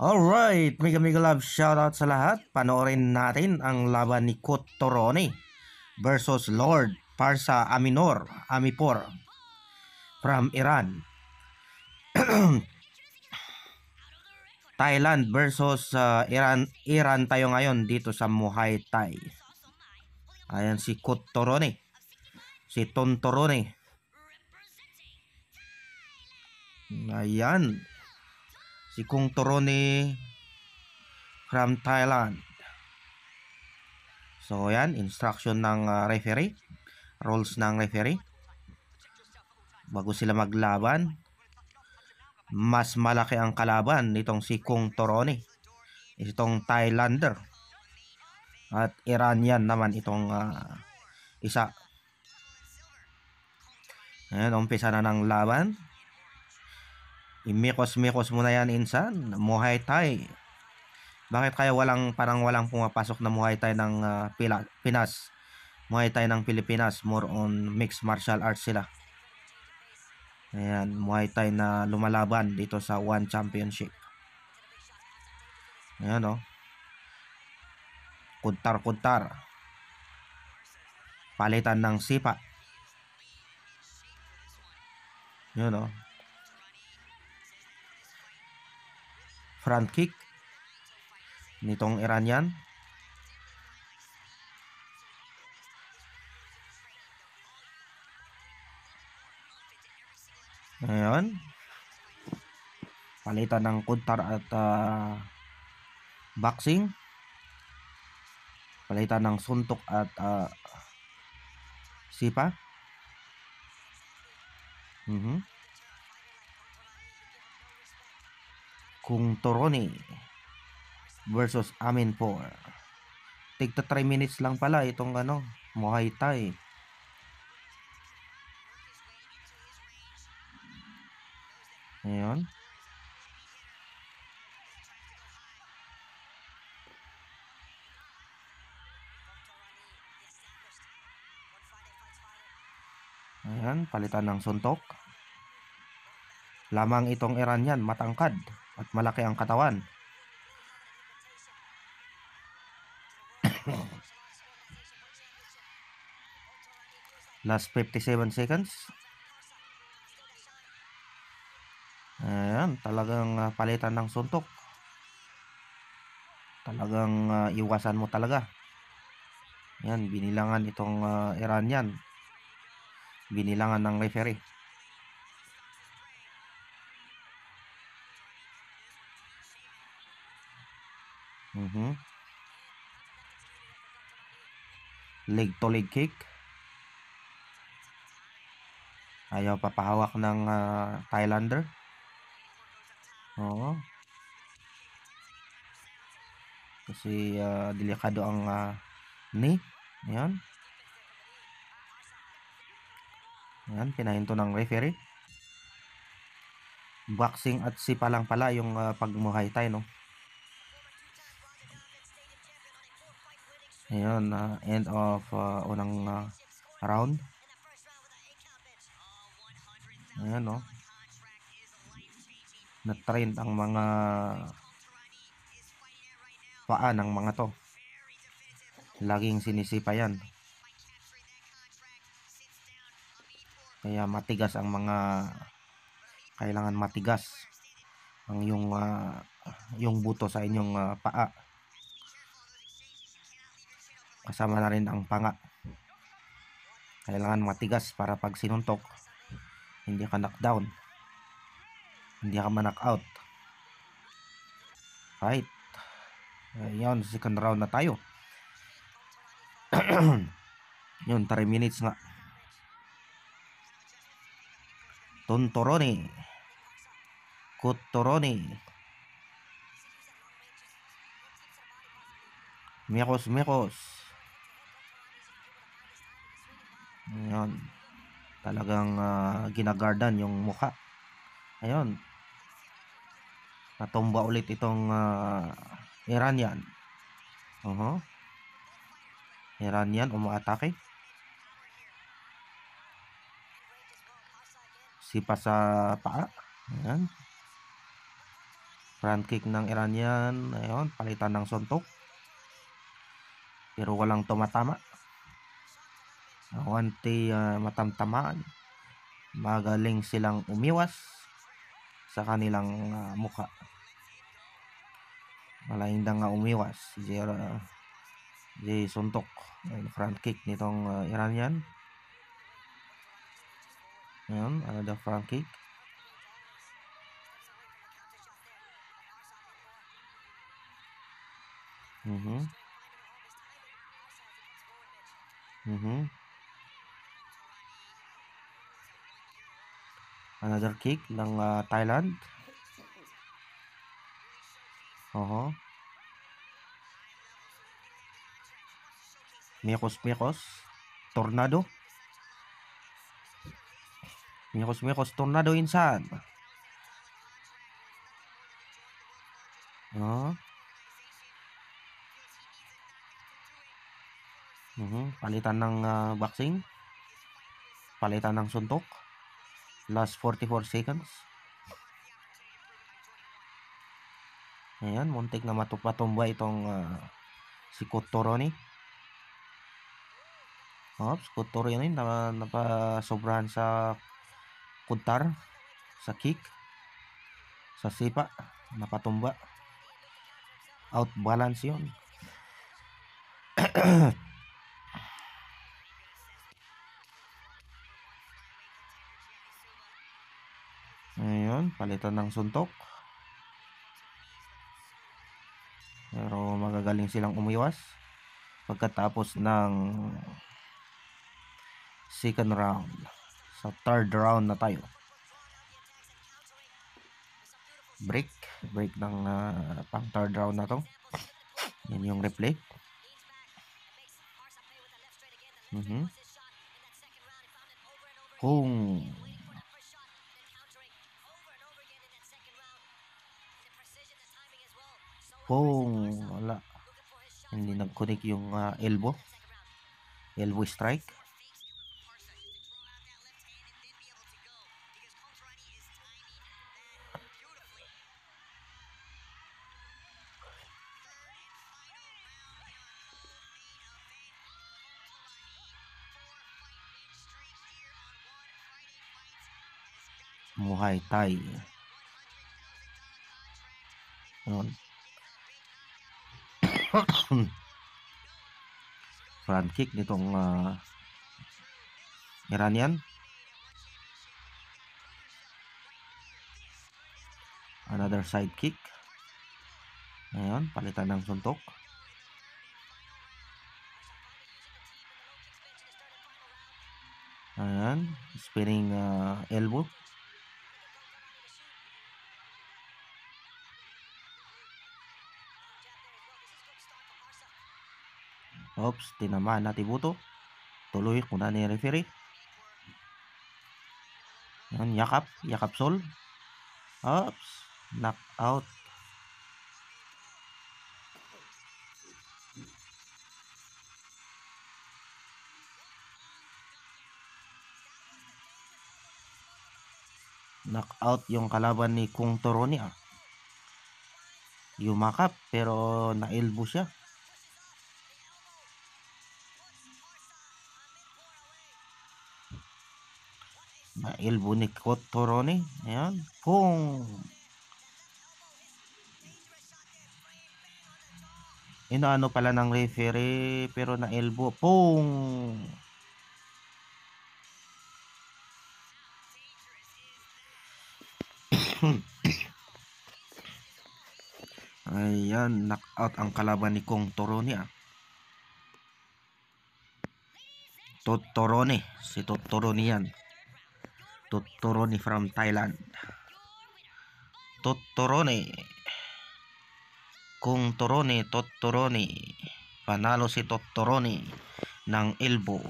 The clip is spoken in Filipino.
Alright, mega mega love shoutout sa lahat. Panoorin natin ang laban ni Kot Torone versus Lord Parsa Aminor, Amipor from Iran. Thailand versus uh, Iran Iran tayo ngayon dito sa Muay Thai. Ayan si Kot Torone. Si Ton Torone. Ayan si Kung Torone from Thailand. So, yan. Instruction ng uh, referee. Rules ng referee. Bago sila maglaban, mas malaki ang kalaban nitong si Kung Torone. Itong Thailander. At Iranian naman itong uh, isa. Ayan, umpisa na ng laban. Imikos-mikos mo na yan, insan. Muhay Thai. Bakit kaya walang, parang walang pumapasok na muhay Thai ng uh, Pila, Pinas? Muay Thai ng Pilipinas. More on mixed martial arts sila. Ayan, muhay Thai na lumalaban dito sa One Championship. Ayan, oh. Kuntar-kuntar. Palitan ng sipa. Yun, oh. front kick nitong Iranian. Ayan. Palitan ng kuntar at uh, boxing. Palitan ng suntok at uh, sipa. mm kung Toroni versus Amin Por. Tigta 3 minutes lang pala itong ano, Muay Thai. Ayan. Ayan, palitan ng suntok. Lamang itong Iranian, matangkad at malaki ang katawan. Last 57 seconds. Ayan, talagang ah, palitan ng suntok. Talagang uh, iwasan mo talaga. Ayan, binilangan itong uh, Iranian. Binilangan ng referee. mm Leg to leg kick. Ayaw papahawak ng uh, Thailander. Oo. Kasi uh, delikado ang uh, knee. Ayan. Ayan, pinahinto ng referee. Boxing at sipa lang pala yung uh, pag Muay Thai, no? Ayun, uh, end of uh, unang uh, round. Ayan, no? Oh. Na-trend ang mga paa ng mga to. Laging sinisipa yan. Kaya matigas ang mga kailangan matigas ang yung uh, yung buto sa inyong uh, paa kasama na rin ang panga kailangan matigas para pag sinuntok hindi ka knockdown hindi ka manak out right ayun second round na tayo yun 3 minutes nga Tontoroni Kutoroni Mekos Mekos Ayan. Talagang uh, ginagardan yung mukha. Ayan. Natumba ulit itong uh, Iranian. Uh -huh. Iranian umaatake. Sipa sa paa. Ayan. Front kick ng Iranian. Ayan. Palitan ng suntok. Pero walang tumatama konti uh, ah, matamtamaan magaling silang umiwas sa kanilang uh, mukha malahindang nga umiwas si, uh, si Suntok yung front kick nitong uh, Iranian Ayan, another front kick mhm mhm Another kick ng uh, Thailand. Oho. Mikos Mikos. Tornado. Mikos Mikos. Tornado insan. Oh. Mhm. Uh -huh. Palitan ng uh, boxing. Palitan ng suntok last 44 seconds ayan muntik na matupatumba itong uh, si Kutoroni oops Kutoroni na, napasobrahan sa kuntar sa kick sa sipa napatumba out balance yun palitan ng suntok pero magagaling silang umiwas pagkatapos ng second round sa third round na tayo break break ng uh, pang third round na to yan yung replay mm -hmm. kung Kung wala, hindi nag-connect yung uh, elbow. Elbow strike. Muay Thai. front kick nitong uh, Iranian another side kick ngayon palitan ng suntok ayan spinning uh, elbow Oops, tinamaan na Tibuto. Tuloy ko na ni referee. Yan, yakap. Yakap sol. Oops, knock out. knock out yung kalaban ni Kung Toronia. Ah. Yumakap pero nailbo siya. Ilbo ni Cotoroni. Ayan. pong inaano pala ng referee pero na elbow pong ayan knockout ang kalaban ni Kong Torone ah. Totoroni si Totorone yan Totoroni from Thailand. Totoroni. Kung Toroni, Totoroni. Panalo si Totoroni ng elbow.